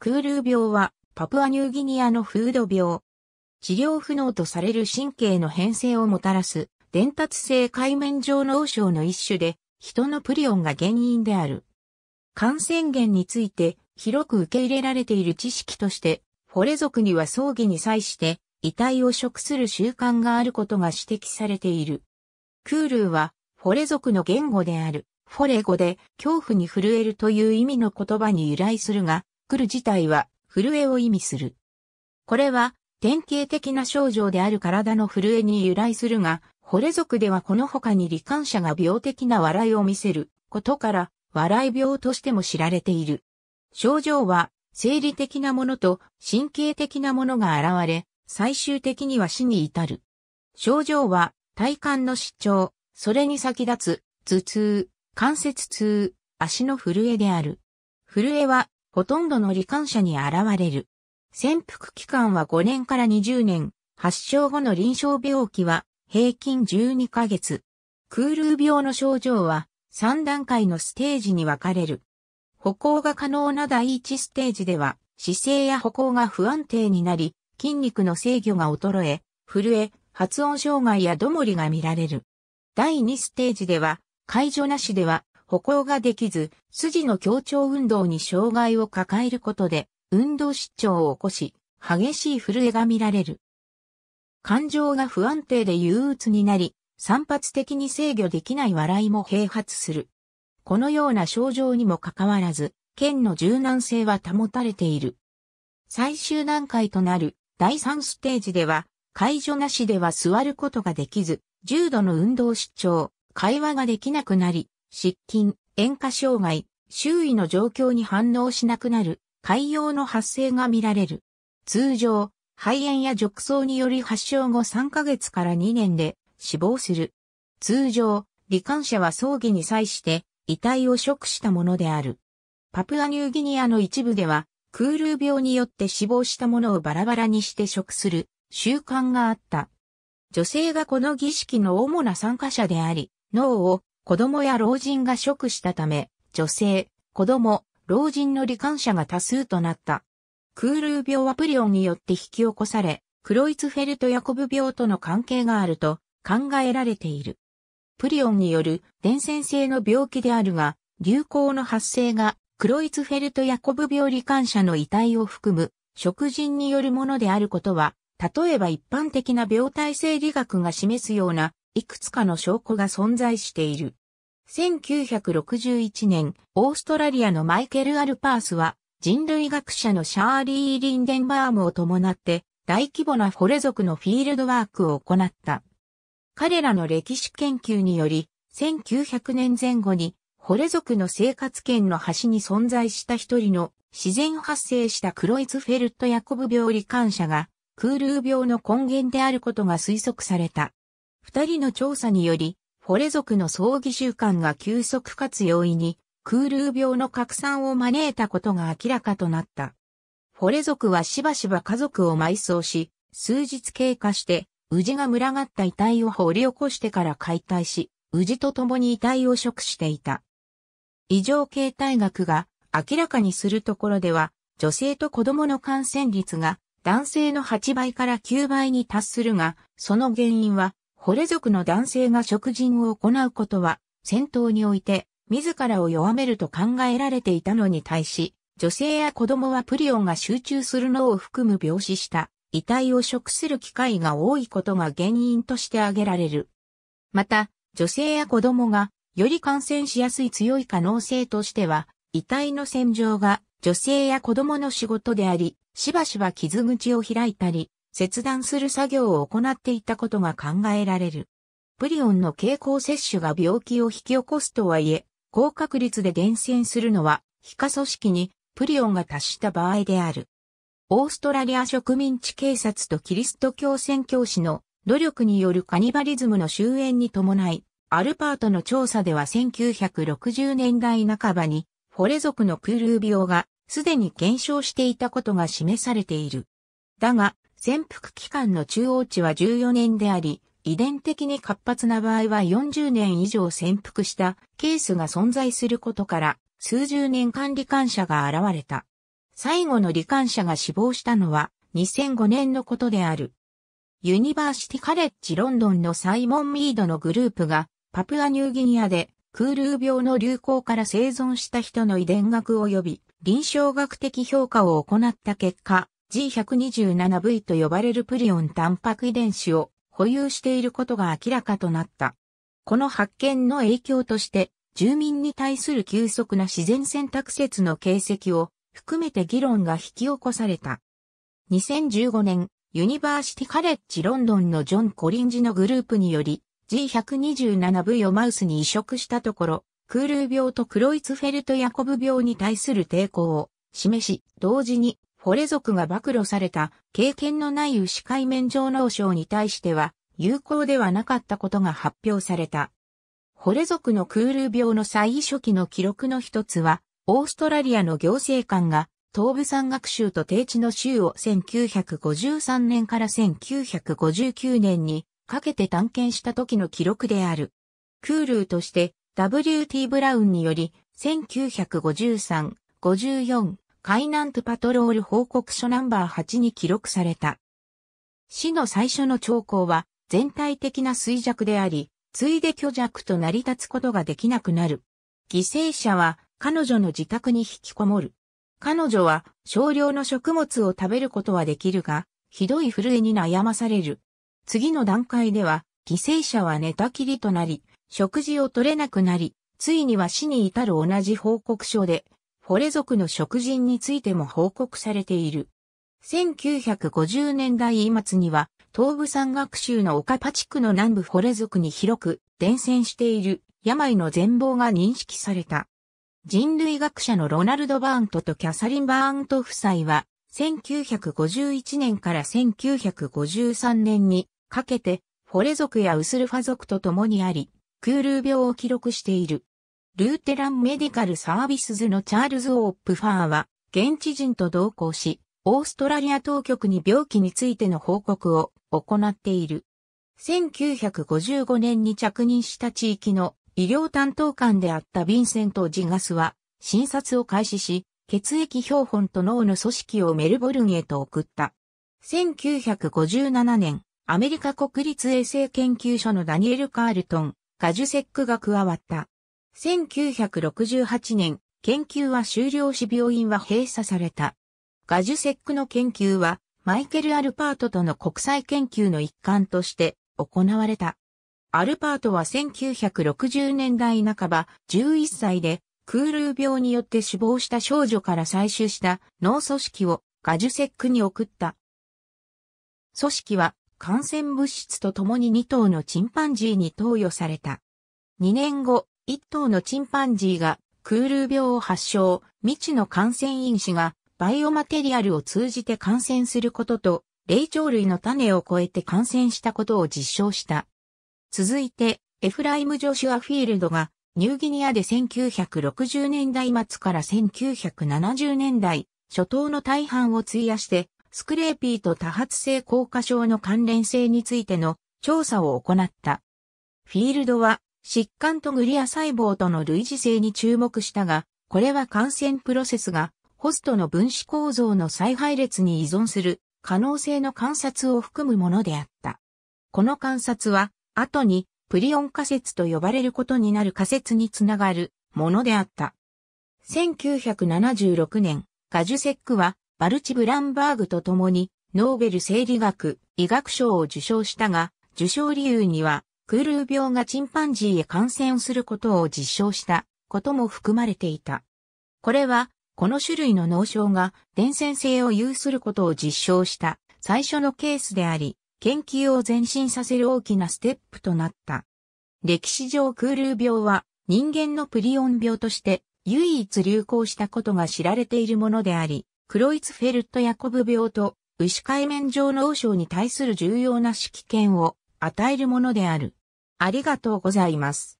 クールー病はパプアニューギニアの風土病。治療不能とされる神経の変性をもたらす伝達性海面上脳症の一種で人のプリオンが原因である。感染源について広く受け入れられている知識として、フォレ族には葬儀に際して遺体を食する習慣があることが指摘されている。クールーはフォレ族の言語である。フォレ語で恐怖に震えるという意味の言葉に由来するが、来る自体は震えを意味する。これは典型的な症状である体の震えに由来するが、惚れ族ではこの他に罹患者が病的な笑いを見せることから笑い病としても知られている。症状は生理的なものと神経的なものが現れ、最終的には死に至る。症状は体幹の失調、それに先立つ頭痛、関節痛、足の震えである。震えはほとんどの罹患者に現れる。潜伏期間は5年から20年、発症後の臨床病気は平均12ヶ月。クール病の症状は3段階のステージに分かれる。歩行が可能な第1ステージでは姿勢や歩行が不安定になり、筋肉の制御が衰え、震え、発音障害やどもりが見られる。第2ステージでは、解除なしでは歩行ができず、筋の協調運動に障害を抱えることで、運動失調を起こし、激しい震えが見られる。感情が不安定で憂鬱になり、散発的に制御できない笑いも併発する。このような症状にもかかわらず、腱の柔軟性は保たれている。最終段階となる第3ステージでは、介助なしでは座ることができず、重度の運動失調、会話ができなくなり、失禁、塩化障害、周囲の状況に反応しなくなる、海洋の発生が見られる。通常、肺炎や褥瘡により発症後3ヶ月から2年で死亡する。通常、罹患者は葬儀に際して遺体を食したものである。パプアニューギニアの一部では、クール病によって死亡したものをバラバラにして食する習慣があった。女性がこの儀式の主な参加者であり、脳を子供や老人が食したため、女性、子供、老人の罹患者が多数となった。クール病はプリオンによって引き起こされ、クロイツフェルト・ヤコブ病との関係があると考えられている。プリオンによる伝染性の病気であるが、流行の発生がクロイツフェルト・ヤコブ病罹患者の遺体を含む食人によるものであることは、例えば一般的な病態生理学が示すようないくつかの証拠が存在している。1961年、オーストラリアのマイケル・アルパースは、人類学者のシャーリー・リンデンバームを伴って、大規模なフォレ族のフィールドワークを行った。彼らの歴史研究により、1900年前後に、ホレ族の生活圏の端に存在した一人の自然発生したクロイツフェルト・ヤコブ病理患者が、クールー病の根源であることが推測された。二人の調査により、ホレ族の葬儀習慣が急速かつ容易に、クール病の拡散を招いたことが明らかとなった。ホレ族はしばしば家族を埋葬し、数日経過して、宇治が群がった遺体を掘り起こしてから解体し、宇治と共に遺体を食していた。異常形態学が明らかにするところでは、女性と子供の感染率が男性の8倍から9倍に達するが、その原因はホレ族の男性が食人を行うことは、戦闘において、自らを弱めると考えられていたのに対し、女性や子供はプリオンが集中するのを含む病死した遺体を食する機会が多いことが原因として挙げられる。また、女性や子供がより感染しやすい強い可能性としては、遺体の洗浄が女性や子供の仕事であり、しばしば傷口を開いたり、切断する作業を行っていたことが考えられる。プリオンの経口摂取が病気を引き起こすとはいえ、高確率で伝染するのは、皮下組織にプリオンが達した場合である。オーストラリア植民地警察とキリスト教宣教師の努力によるカニバリズムの終焉に伴い、アルパートの調査では1960年代半ばに、フォレ族のクールー病がすでに減少していたことが示されている。だが、潜伏期間の中央値は14年であり、遺伝的に活発な場合は40年以上潜伏したケースが存在することから、数十年間罹患者が現れた。最後の罹患者が死亡したのは2005年のことである。ユニバーシティカレッジロンドンのサイモン・ミードのグループがパプアニューギニアでクールー病の流行から生存した人の遺伝学及び臨床学的評価を行った結果、G127V と呼ばれるプリオンタンパク遺伝子を保有していることが明らかとなった。この発見の影響として、住民に対する急速な自然選択説の形跡を含めて議論が引き起こされた。2015年、ユニバーシティカレッジロンドンのジョン・コリンジのグループにより G127V をマウスに移植したところ、クールー病とクロイツフェルト・ヤコブ病に対する抵抗を示し、同時にフォレ族が暴露された経験のない牛海面上脳症に対しては有効ではなかったことが発表された。フォレ族のクール病の最初期の記録の一つは、オーストラリアの行政官が東部山岳州と低地の州を1953年から1959年にかけて探検した時の記録である。クールとして W.T. ブラウンにより1953、54、海南トパトロール報告書ナンバー8に記録された。市の最初の兆候は全体的な衰弱であり、ついで虚弱と成り立つことができなくなる。犠牲者は彼女の自宅に引きこもる。彼女は少量の食物を食べることはできるが、ひどい震えに悩まされる。次の段階では、犠牲者は寝たきりとなり、食事を取れなくなり、ついには死に至る同じ報告書で、ホレ族の食人についても報告されている。1950年代末には、東部山岳州のオカパ地区の南部ホレ族に広く伝染している病の全貌が認識された。人類学者のロナルド・バーントとキャサリン・バーント夫妻は、1951年から1953年にかけて、フォレ族やウスルファ族と共にあり、クール病を記録している。ルーテランメディカルサービスズのチャールズ・オープファーは、現地人と同行し、オーストラリア当局に病気についての報告を行っている。1955年に着任した地域の医療担当官であったヴィンセント・ジガスは、診察を開始し、血液標本と脳の組織をメルボルンへと送った。1957年、アメリカ国立衛生研究所のダニエル・カールトン、ガジュセックが加わった。1968年、研究は終了し病院は閉鎖された。ガジュセックの研究は、マイケル・アルパートとの国際研究の一環として行われた。アルパートは1960年代半ば、11歳で、クール病によって死亡した少女から採取した脳組織をガジュセックに送った。組織は感染物質と共に2頭のチンパンジーに投与された。2年後、一頭のチンパンジーがクール病を発症、未知の感染因子がバイオマテリアルを通じて感染することと、霊長類の種を超えて感染したことを実証した。続いて、エフライム・ジョシュア・フィールドが、ニューギニアで1960年代末から1970年代、初頭の大半を費やして、スクレーピーと多発性硬化症の関連性についての調査を行った。フィールドは疾患とグリア細胞との類似性に注目したが、これは感染プロセスがホストの分子構造の再配列に依存する可能性の観察を含むものであった。この観察は、後にプリオン仮説と呼ばれることになる仮説につながるものであった。1976年、ガジュセックはバルチ・ブランバーグと共にノーベル生理学、医学賞を受賞したが、受賞理由にはクールー病がチンパンジーへ感染することを実証したことも含まれていた。これは、この種類の脳症が伝染性を有することを実証した最初のケースであり、研究を前進させる大きなステップとなった。歴史上クールー病は人間のプリオン病として唯一流行したことが知られているものであり、クロイツフェルト・ヤコブ病と牛海面上脳症に対する重要な指揮権を与えるものである。ありがとうございます。